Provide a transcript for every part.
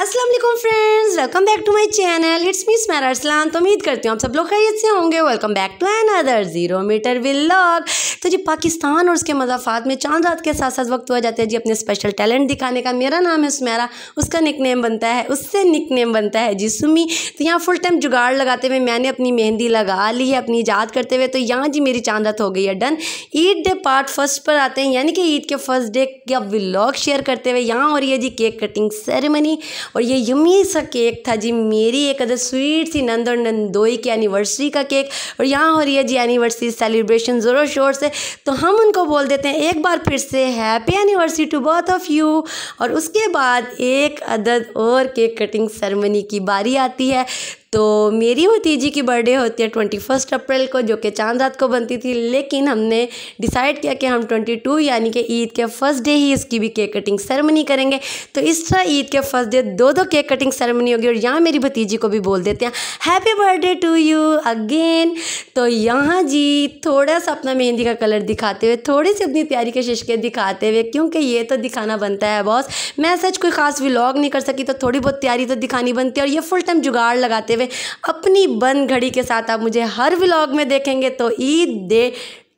Aslam friends welcome back to my channel it's me Smair Arsalan तो उम्मीद करती हूँ आप सब लोग खैरियत से होंगे welcome back to another zero meter vlog तो जी पाकिस्तान और उसके मजाफात में चांद रात के साथ साथ वक्त हुआ जाता है जी अपने स्पेशल टैलेंट दिखाने का मेरा नाम है स्मैरा उसका निक नेम बनता है उससे निक नेम बनता है जी सुमी तो यहाँ फुल टाइम जुगाड़ लगाते हुए मैंने अपनी मेहंदी लगा ली है अपनी ईजाद करते हुए तो यहाँ जी मेरी चांद रात हो गई है done Eid day part first पर आते हैं यानी कि ईद के फर्स्ट डे का विलॉग शेयर करते हुए यहाँ हो रही है जी केक कटिंग सेरेमनी और ये यमी सा केक था जी मेरी एक अदर स्वीट सी नंद और नंदोई की एनिवर्सरी का केक और यहाँ हो रही है जी एनिवर्सरी सेलिब्रेशन ज़ोरों शोर से तो हम उनको बोल देते हैं एक बार फिर से happy anniversary to birth of you और उसके बाद एक अदद और केक कटिंग सेरेमनी की बारी आती है तो मेरी भतीजी की बर्थडे होती है ट्वेंटी फर्स्ट अप्रैल को जो कि चांद रात को बनती थी लेकिन हमने डिसाइड किया कि हम ट्वेंटी टू यानी कि ईद के फर्स्ट डे ही इसकी भी केक कटिंग सेरेमनी करेंगे तो इस तरह ईद के फर्स्ट डे दो दो केक कटिंग सेरेमनी होगी और यहाँ मेरी भतीजी को भी बोल देते हैं happy birthday to you again तो यहाँ जी थोड़ा सा अपना मेहंदी का कलर दिखाते हुए थोड़ी सी अपनी तैयारी के शिशके दिखाते हुए क्योंकि ये तो दिखाना बनता है बॉस मैं सच कोई खास व्लॉग नहीं कर सकी तो थोड़ी बहुत तैयारी तो दिखानी बनती है और ये फुल टाइम जुगाड़ लगाते हुए अपनी बंद घड़ी के साथ आप मुझे हर व्लॉग में देखेंगे तो ईद डे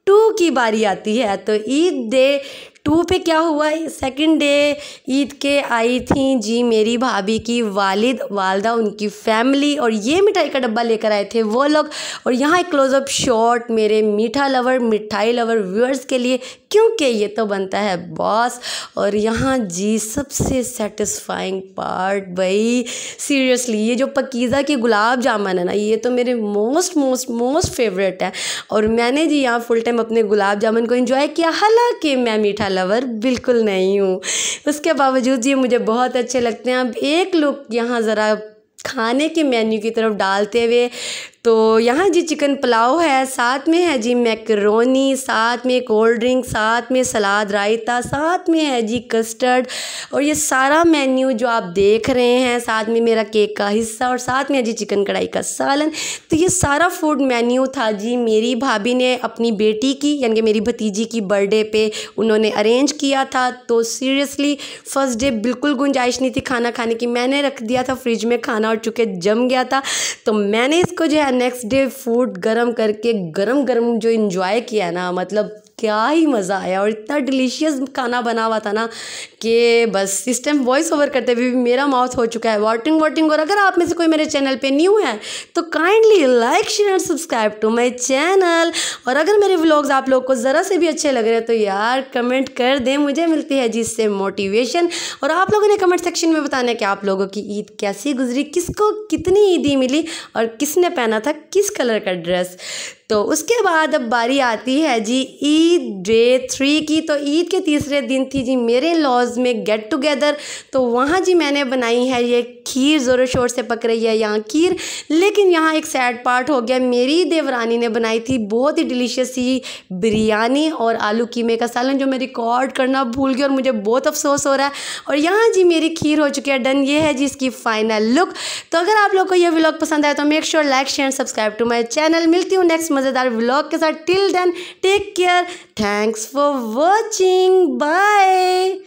टू की बारी आती है तो ईद डे टू पे क्या हुआ सेकंड डे ईद के आई थी जी मेरी भाभी की वालिद वालदा उनकी फैमिली और ये मिठाई का डब्बा लेकर आए थे वो लोग और यहाँ एक क्लोज़अप शॉट मेरे मीठा लवर मिठाई लवर व्यूअर्स के लिए क्योंकि ये तो बनता है बॉस और यहाँ जी सबसे सेटिस्फाइंग पार्ट भाई सीरियसली ये जो पकीज़ा के गुलाब जामुन है ना ये तो मेरे मोस्ट मोस्ट मोस्ट फेवरेट है और मैंने जी यहाँ फुल टाइम अपने गुलाब जामुन को इंजॉय किया हालांकि मैं मीठा लवर बिल्कुल नहीं हूँ उसके बावजूद ये मुझे बहुत अच्छे लगते हैं अब एक लुक यहाँ ज़रा खाने के मेन्यू की तरफ डालते हुए तो यहाँ जी चिकन पुलाव है साथ में है जी मैकरोनी साथ में कोल्ड ड्रिंक साथ में सलाद रायता साथ में है जी कस्टर्ड और ये सारा मेन्यू जो आप देख रहे हैं साथ में मेरा केक का हिस्सा और साथ में है जी चिकन कढ़ाई का सालन तो ये सारा फूड मेन्यू था जी मेरी भाभी ने अपनी बेटी की यानी कि मेरी भतीजी की बर्थडे पर उन्होंने अरेंज किया था तो सीरियसली फर्स्ट डे बिल्कुल गुंजाइश नहीं थी खाना खाने की मैंने रख दिया था फ्रिज में खाना और चूँकि जम गया था तो मैंने इसको जो है नेक्स्ट डे फूड गरम करके गरम गरम जो इन्जॉय किया ना मतलब क्या ही मज़ा आया और इतना डिलीशियस खाना बना हुआ था ना कि बस इस टाइम वॉइस ओवर करते हुए भी मेरा माउथ हो चुका है वॉटिंग वॉटिंग और अगर आप में से कोई मेरे चैनल पे न्यू है तो kindly like share subscribe to my channel और अगर मेरे व्लॉग्स आप लोग को ज़रा से भी अच्छे लग रहे हैं तो यार कमेंट कर दें मुझे मिलती है जिससे मोटिवेशन और आप लोगों ने कमेंट सेक्शन में बताना कि आप लोगों की ईद कैसी गुजरी किसको कितनी ईदी मिली और किसने पहना था किस कलर का ड्रेस तो उसके बाद अब बारी आती है जी ईद डे थ्री की तो ईद के तीसरे दिन थी जी मेरे लॉज में गेट टुगेदर तो वहाँ जी मैंने बनाई है ये खीर ज़ोरों शोर से पक रही है यहाँ खीर लेकिन यहाँ एक सैड पार्ट हो गया मेरी देवरानी ने बनाई थी बहुत ही डिलीशियस सी बिरयानी और आलू कीमे का सालन जो मैं रिकॉर्ड करना भूल गया और मुझे बहुत अफसोस हो रहा है और यहाँ जी मेरी खीर हो चुकी है डन ये है जी इसकी फाइनल लुक तो अगर आप लोग को यह व्लॉग पसंद आया तो make sure like share subscribe to my channel मिलती हूँ नेक्स्ट मज़ेदार व्लॉग के साथ till then take care thanks for watching bye